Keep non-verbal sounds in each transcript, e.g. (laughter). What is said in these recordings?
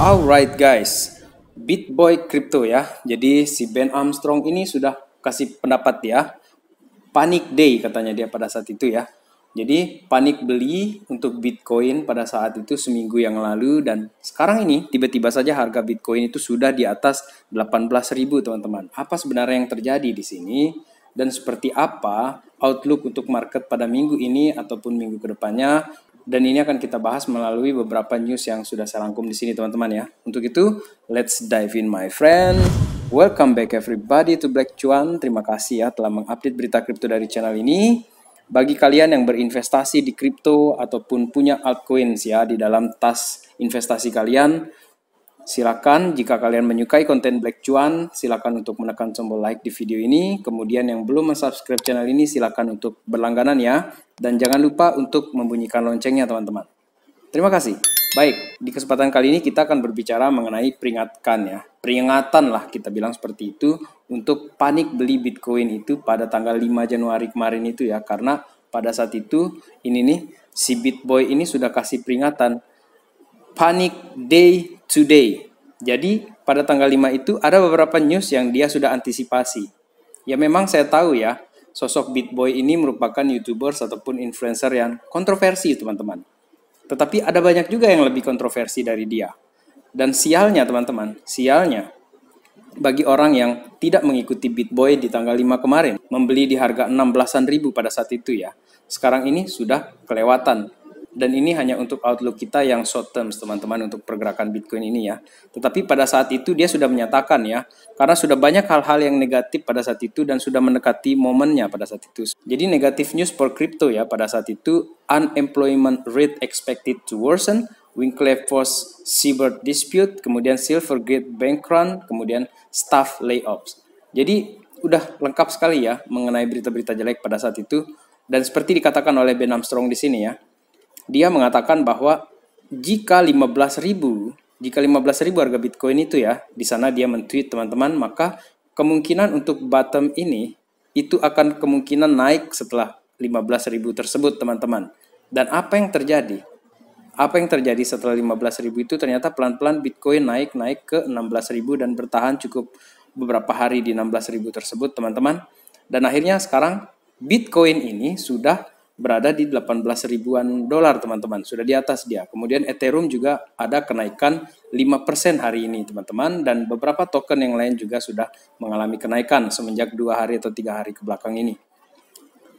Alright guys, Beat Boy Crypto ya. Jadi si Ben Armstrong ini sudah kasih pendapat ya. Panic Day katanya dia pada saat itu ya. Jadi panik beli untuk Bitcoin pada saat itu seminggu yang lalu dan sekarang ini tiba-tiba saja harga Bitcoin itu sudah di atas 18.000 teman-teman. Apa sebenarnya yang terjadi di sini dan seperti apa outlook untuk market pada minggu ini ataupun minggu kedepannya dan ini akan kita bahas melalui beberapa news yang sudah saya rangkum di sini teman-teman ya. Untuk itu, let's dive in my friend. Welcome back everybody to Black Cuan. Terima kasih ya telah mengupdate berita kripto dari channel ini. Bagi kalian yang berinvestasi di kripto ataupun punya altcoins ya di dalam tas investasi kalian, Silakan jika kalian menyukai konten Black Cuan, silakan untuk menekan tombol like di video ini. Kemudian yang belum subscribe channel ini silakan untuk berlangganan ya. Dan jangan lupa untuk membunyikan loncengnya teman-teman. Terima kasih. Baik, di kesempatan kali ini kita akan berbicara mengenai peringatan ya. Peringatan lah kita bilang seperti itu untuk panik beli Bitcoin itu pada tanggal 5 Januari kemarin itu ya. Karena pada saat itu ini nih si Bitboy ini sudah kasih peringatan panik Day today. Jadi pada tanggal 5 itu ada beberapa news yang dia sudah antisipasi. Ya memang saya tahu ya, sosok Bitboy ini merupakan youtuber ataupun influencer yang kontroversi teman-teman. Tetapi ada banyak juga yang lebih kontroversi dari dia. Dan sialnya teman-teman, sialnya bagi orang yang tidak mengikuti Bitboy di tanggal 5 kemarin, membeli di harga 16-an ribu pada saat itu ya. Sekarang ini sudah kelewatan dan ini hanya untuk outlook kita yang short term teman-teman untuk pergerakan Bitcoin ini ya. Tetapi pada saat itu dia sudah menyatakan ya, karena sudah banyak hal-hal yang negatif pada saat itu dan sudah mendekati momennya pada saat itu. Jadi negatif news for crypto ya pada saat itu unemployment rate expected to worsen, Winkler Force cyber dispute, kemudian Silvergate bank run, kemudian staff layoffs. Jadi udah lengkap sekali ya mengenai berita-berita jelek pada saat itu dan seperti dikatakan oleh Ben Armstrong di sini ya, dia mengatakan bahwa jika 15.000 jika 15.000 harga Bitcoin itu ya, di sana dia mentweet teman-teman, maka kemungkinan untuk bottom ini itu akan kemungkinan naik setelah 15.000 tersebut teman-teman. Dan apa yang terjadi? Apa yang terjadi setelah 15.000 itu ternyata pelan-pelan Bitcoin naik naik ke 16.000 dan bertahan cukup beberapa hari di 16.000 tersebut teman-teman. Dan akhirnya sekarang Bitcoin ini sudah berada di 18 ribuan dolar teman-teman sudah di atas dia kemudian Ethereum juga ada kenaikan 5% hari ini teman-teman dan beberapa token yang lain juga sudah mengalami kenaikan semenjak dua hari atau tiga hari ke belakang ini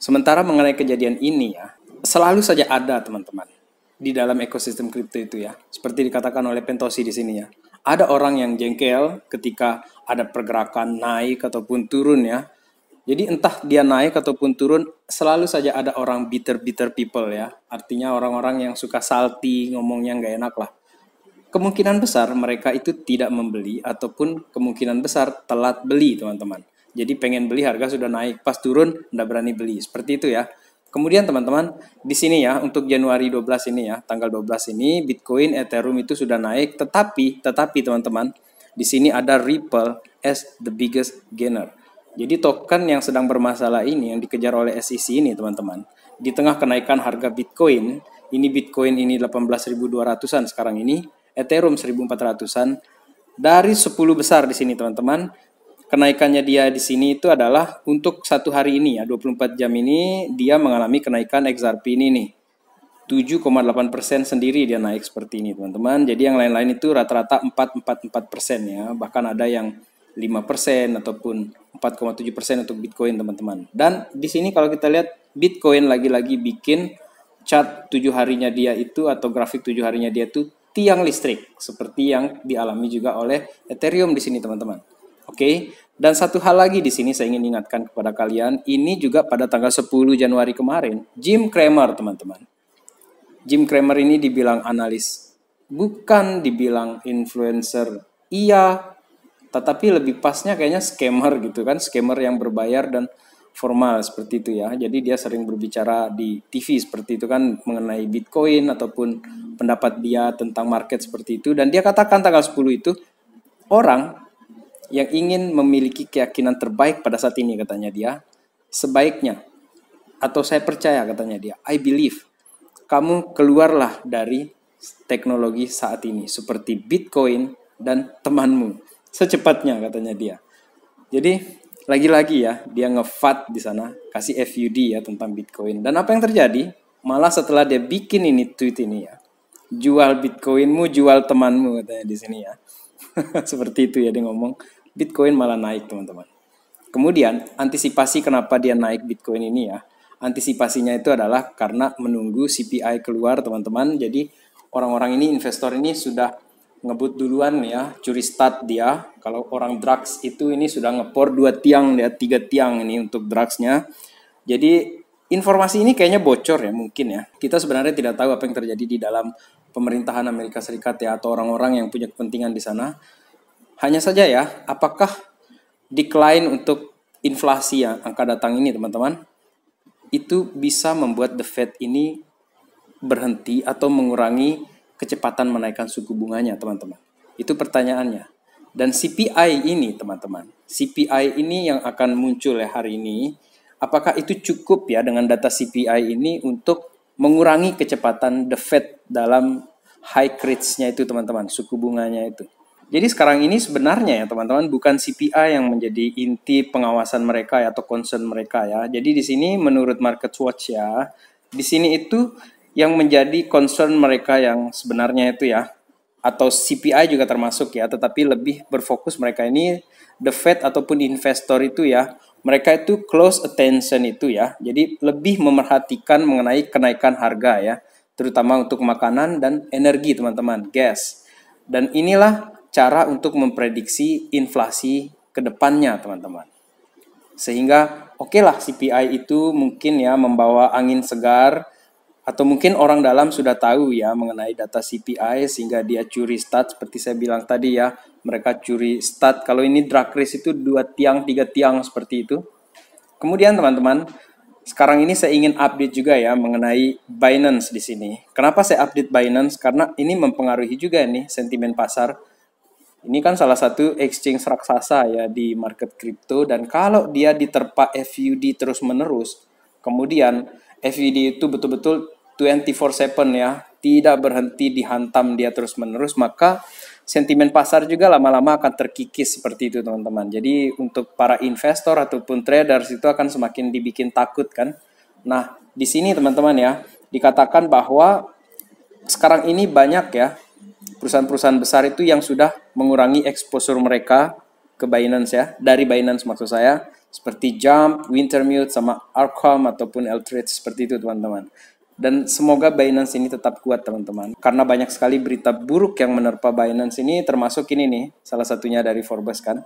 sementara mengenai kejadian ini ya selalu saja ada teman-teman di dalam ekosistem kripto itu ya seperti dikatakan oleh Pentosi di sini ya ada orang yang jengkel ketika ada pergerakan naik ataupun turun ya jadi entah dia naik ataupun turun, selalu saja ada orang bitter-bitter people ya. Artinya orang-orang yang suka salty, ngomongnya nggak enak lah. Kemungkinan besar mereka itu tidak membeli ataupun kemungkinan besar telat beli teman-teman. Jadi pengen beli harga sudah naik, pas turun nggak berani beli. Seperti itu ya. Kemudian teman-teman, di sini ya untuk Januari 12 ini ya, tanggal 12 ini Bitcoin, Ethereum itu sudah naik, tetapi tetapi teman-teman, di sini ada Ripple as the biggest gainer. Jadi token yang sedang bermasalah ini yang dikejar oleh SEC ini teman-teman. Di tengah kenaikan harga Bitcoin, ini Bitcoin ini 18.200-an sekarang ini, Ethereum 1.400-an. Dari 10 besar di sini teman-teman, kenaikannya dia di sini itu adalah untuk satu hari ini ya, 24 jam ini dia mengalami kenaikan XRP ini nih. 7,8% sendiri dia naik seperti ini teman-teman. Jadi yang lain-lain itu rata-rata 444% ya. Bahkan ada yang 5% ataupun 4,7% untuk Bitcoin teman-teman. Dan di sini kalau kita lihat Bitcoin lagi-lagi bikin chart tujuh harinya dia itu atau grafik tujuh harinya dia itu tiang listrik seperti yang dialami juga oleh Ethereum di sini teman-teman. Oke. Dan satu hal lagi di sini saya ingin ingatkan kepada kalian, ini juga pada tanggal 10 Januari kemarin, Jim Cramer teman-teman. Jim Cramer ini dibilang analis, bukan dibilang influencer. Iya, tetapi lebih pasnya kayaknya scammer gitu kan scammer yang berbayar dan formal seperti itu ya jadi dia sering berbicara di TV seperti itu kan mengenai Bitcoin ataupun pendapat dia tentang market seperti itu dan dia katakan tanggal 10 itu orang yang ingin memiliki keyakinan terbaik pada saat ini katanya dia sebaiknya atau saya percaya katanya dia I believe kamu keluarlah dari teknologi saat ini seperti Bitcoin dan temanmu secepatnya katanya dia. Jadi lagi-lagi ya dia ngefat di sana kasih FUD ya tentang Bitcoin. Dan apa yang terjadi? Malah setelah dia bikin ini tweet ini ya, jual Bitcoinmu, jual temanmu katanya di sini ya. (laughs) Seperti itu ya dia ngomong. Bitcoin malah naik teman-teman. Kemudian antisipasi kenapa dia naik Bitcoin ini ya. Antisipasinya itu adalah karena menunggu CPI keluar teman-teman. Jadi orang-orang ini investor ini sudah ngebut duluan ya, curi stat dia. Kalau orang drugs itu ini sudah ngepor dua tiang ya, tiga tiang ini untuk drugsnya. Jadi informasi ini kayaknya bocor ya mungkin ya. Kita sebenarnya tidak tahu apa yang terjadi di dalam pemerintahan Amerika Serikat ya atau orang-orang yang punya kepentingan di sana. Hanya saja ya, apakah decline untuk inflasi yang angka datang ini teman-teman itu bisa membuat the Fed ini berhenti atau mengurangi kecepatan menaikkan suku bunganya, teman-teman. Itu pertanyaannya. Dan CPI ini, teman-teman, CPI ini yang akan muncul ya hari ini, apakah itu cukup ya dengan data CPI ini untuk mengurangi kecepatan the Fed dalam high rates-nya itu, teman-teman, suku bunganya itu. Jadi sekarang ini sebenarnya ya teman-teman bukan CPI yang menjadi inti pengawasan mereka ya, atau concern mereka ya. Jadi di sini menurut Market Watch ya, di sini itu yang menjadi concern mereka yang sebenarnya itu ya atau CPI juga termasuk ya tetapi lebih berfokus mereka ini the Fed ataupun investor itu ya mereka itu close attention itu ya jadi lebih memerhatikan mengenai kenaikan harga ya terutama untuk makanan dan energi teman-teman gas dan inilah cara untuk memprediksi inflasi kedepannya teman-teman sehingga oke okay lah CPI itu mungkin ya membawa angin segar atau mungkin orang dalam sudah tahu ya mengenai data CPI sehingga dia curi stat seperti saya bilang tadi ya mereka curi stat kalau ini drag race itu dua tiang tiga tiang seperti itu kemudian teman-teman sekarang ini saya ingin update juga ya mengenai Binance di sini kenapa saya update Binance karena ini mempengaruhi juga nih sentimen pasar ini kan salah satu exchange raksasa ya di market crypto dan kalau dia diterpa FUD terus menerus kemudian FVD e itu betul-betul 24/7 ya, tidak berhenti dihantam dia terus-menerus, maka sentimen pasar juga lama-lama akan terkikis seperti itu teman-teman. Jadi untuk para investor ataupun trader itu akan semakin dibikin takut kan. Nah, di sini teman-teman ya, dikatakan bahwa sekarang ini banyak ya perusahaan-perusahaan besar itu yang sudah mengurangi eksposur mereka ke Binance ya, dari Binance maksud saya seperti Jump, Wintermute, sama Arkham ataupun Eldritch seperti itu teman-teman. Dan semoga Binance ini tetap kuat teman-teman. Karena banyak sekali berita buruk yang menerpa Binance ini termasuk ini nih, salah satunya dari Forbes kan.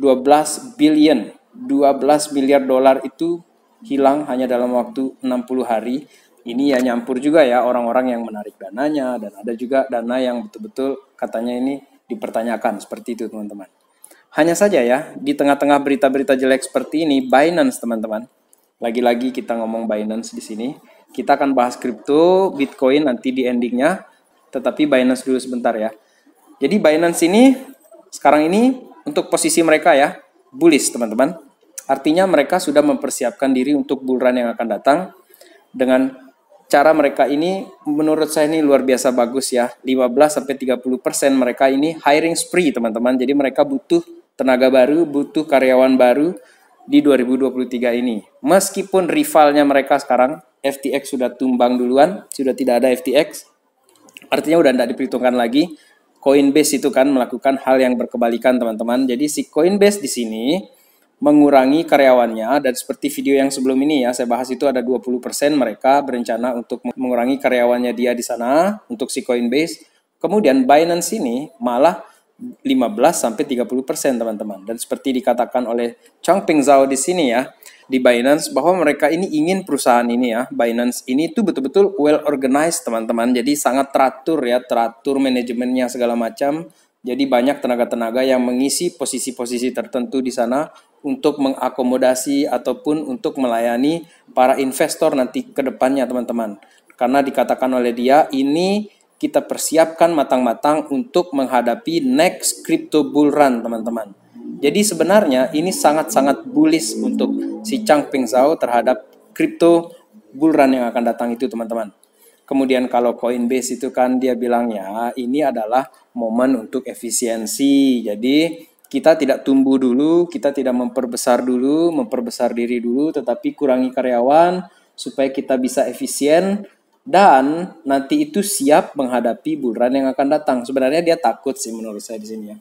12 billion, 12 miliar dolar itu hilang hanya dalam waktu 60 hari. Ini ya nyampur juga ya orang-orang yang menarik dananya dan ada juga dana yang betul-betul katanya ini dipertanyakan seperti itu teman-teman. Hanya saja ya, di tengah-tengah berita-berita jelek seperti ini, Binance teman-teman. Lagi-lagi kita ngomong Binance di sini. Kita akan bahas kripto, Bitcoin nanti di endingnya. Tetapi Binance dulu sebentar ya. Jadi Binance ini sekarang ini untuk posisi mereka ya, bullish teman-teman. Artinya mereka sudah mempersiapkan diri untuk bulan yang akan datang dengan cara mereka ini menurut saya ini luar biasa bagus ya. 15 sampai 30% mereka ini hiring spree teman-teman. Jadi mereka butuh tenaga baru, butuh karyawan baru di 2023 ini. Meskipun rivalnya mereka sekarang, FTX sudah tumbang duluan, sudah tidak ada FTX, artinya udah tidak diperhitungkan lagi. Coinbase itu kan melakukan hal yang berkebalikan teman-teman. Jadi si Coinbase di sini mengurangi karyawannya dan seperti video yang sebelum ini ya saya bahas itu ada 20% mereka berencana untuk mengurangi karyawannya dia di sana untuk si Coinbase. Kemudian Binance ini malah 15 sampai 30 persen teman-teman. Dan seperti dikatakan oleh Peng Zhao di sini ya, di Binance bahwa mereka ini ingin perusahaan ini ya, Binance ini tuh betul-betul well organized teman-teman. Jadi sangat teratur ya, teratur manajemennya segala macam. Jadi banyak tenaga-tenaga yang mengisi posisi-posisi tertentu di sana untuk mengakomodasi ataupun untuk melayani para investor nanti ke depannya teman-teman. Karena dikatakan oleh dia ini kita persiapkan matang-matang untuk menghadapi next crypto bull run, teman-teman. Jadi sebenarnya ini sangat-sangat bullish untuk si Peng Zhao terhadap crypto bull run yang akan datang itu, teman-teman. Kemudian kalau Coinbase itu kan dia bilangnya ini adalah momen untuk efisiensi. Jadi kita tidak tumbuh dulu, kita tidak memperbesar dulu, memperbesar diri dulu, tetapi kurangi karyawan supaya kita bisa efisien dan nanti itu siap menghadapi bulan yang akan datang. Sebenarnya dia takut sih menurut saya di sini ya.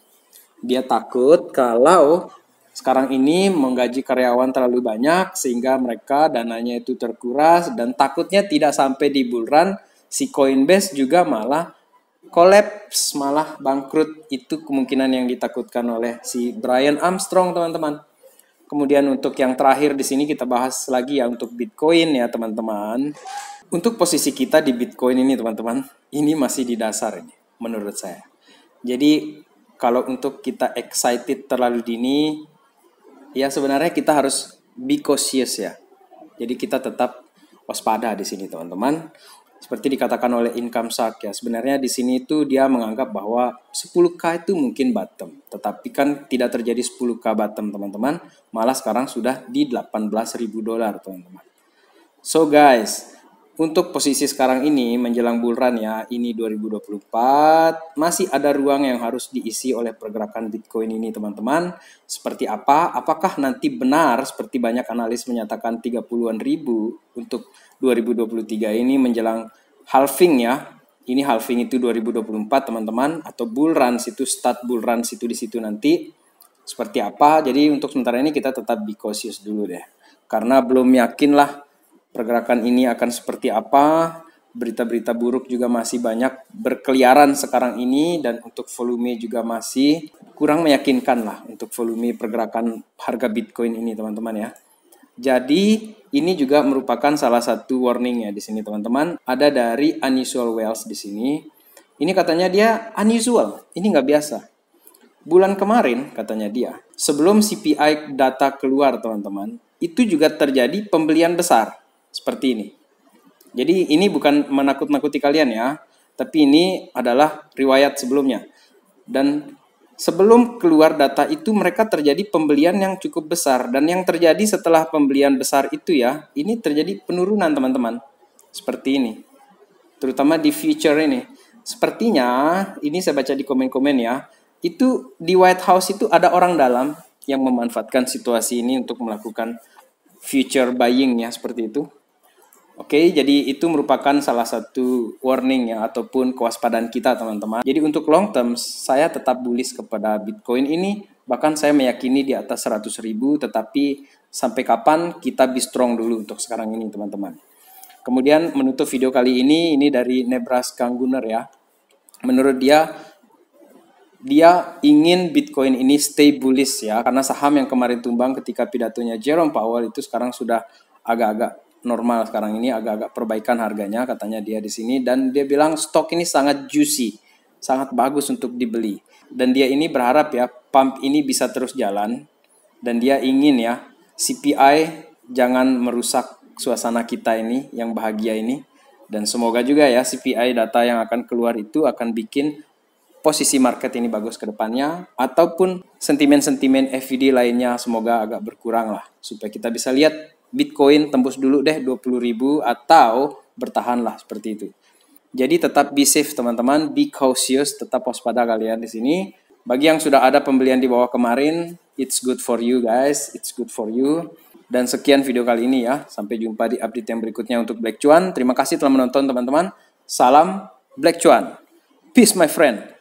Dia takut kalau sekarang ini menggaji karyawan terlalu banyak sehingga mereka dananya itu terkuras dan takutnya tidak sampai di bulan si Coinbase juga malah kolaps malah bangkrut itu kemungkinan yang ditakutkan oleh si Brian Armstrong teman-teman. Kemudian untuk yang terakhir di sini kita bahas lagi ya untuk Bitcoin ya teman-teman. Untuk posisi kita di Bitcoin ini teman-teman, ini masih di dasar ini menurut saya. Jadi kalau untuk kita excited terlalu dini, ya sebenarnya kita harus be cautious ya. Jadi kita tetap waspada di sini teman-teman. Seperti dikatakan oleh Income Shark ya, sebenarnya di sini itu dia menganggap bahwa 10K itu mungkin bottom. Tetapi kan tidak terjadi 10K bottom teman-teman, malah sekarang sudah di 18.000 dolar teman-teman. So guys, untuk posisi sekarang ini menjelang bulan ya ini 2024 masih ada ruang yang harus diisi oleh pergerakan Bitcoin ini teman-teman. Seperti apa? Apakah nanti benar seperti banyak analis menyatakan 30-an ribu untuk 2023 ini menjelang halving ya. Ini halving itu 2024 teman-teman atau bull run situ start bull run situ di situ nanti seperti apa. Jadi untuk sementara ini kita tetap be cautious dulu deh. Karena belum yakin lah pergerakan ini akan seperti apa. Berita-berita buruk juga masih banyak berkeliaran sekarang ini dan untuk volume juga masih kurang meyakinkan lah untuk volume pergerakan harga Bitcoin ini teman-teman ya. Jadi ini juga merupakan salah satu warning ya di sini teman-teman. Ada dari unusual wells di sini. Ini katanya dia unusual, ini nggak biasa. Bulan kemarin katanya dia, sebelum CPI data keluar teman-teman, itu juga terjadi pembelian besar seperti ini. Jadi ini bukan menakut-nakuti kalian ya, tapi ini adalah riwayat sebelumnya. Dan sebelum keluar data itu mereka terjadi pembelian yang cukup besar dan yang terjadi setelah pembelian besar itu ya, ini terjadi penurunan teman-teman. Seperti ini. Terutama di future ini. Sepertinya ini saya baca di komen-komen ya, itu di White House itu ada orang dalam yang memanfaatkan situasi ini untuk melakukan future buying ya seperti itu Oke, jadi itu merupakan salah satu warning ya ataupun kewaspadaan kita teman-teman. Jadi untuk long term saya tetap bullish kepada Bitcoin ini bahkan saya meyakini di atas 100 ribu tetapi sampai kapan kita be strong dulu untuk sekarang ini teman-teman. Kemudian menutup video kali ini ini dari Nebraska Gunner ya. Menurut dia dia ingin Bitcoin ini stay bullish ya karena saham yang kemarin tumbang ketika pidatonya Jerome Powell itu sekarang sudah agak-agak normal sekarang ini agak-agak perbaikan harganya katanya dia di sini dan dia bilang stok ini sangat juicy, sangat bagus untuk dibeli. Dan dia ini berharap ya pump ini bisa terus jalan dan dia ingin ya CPI jangan merusak suasana kita ini yang bahagia ini dan semoga juga ya CPI data yang akan keluar itu akan bikin posisi market ini bagus ke depannya ataupun sentimen-sentimen FVD lainnya semoga agak berkurang lah supaya kita bisa lihat Bitcoin tembus dulu deh 20.000 atau bertahanlah seperti itu. Jadi tetap be safe teman-teman, be cautious, tetap waspada kalian di sini. Bagi yang sudah ada pembelian di bawah kemarin, it's good for you guys, it's good for you. Dan sekian video kali ini ya. Sampai jumpa di update yang berikutnya untuk Black Cuan. Terima kasih telah menonton teman-teman. Salam Black Cuan. Peace my friend.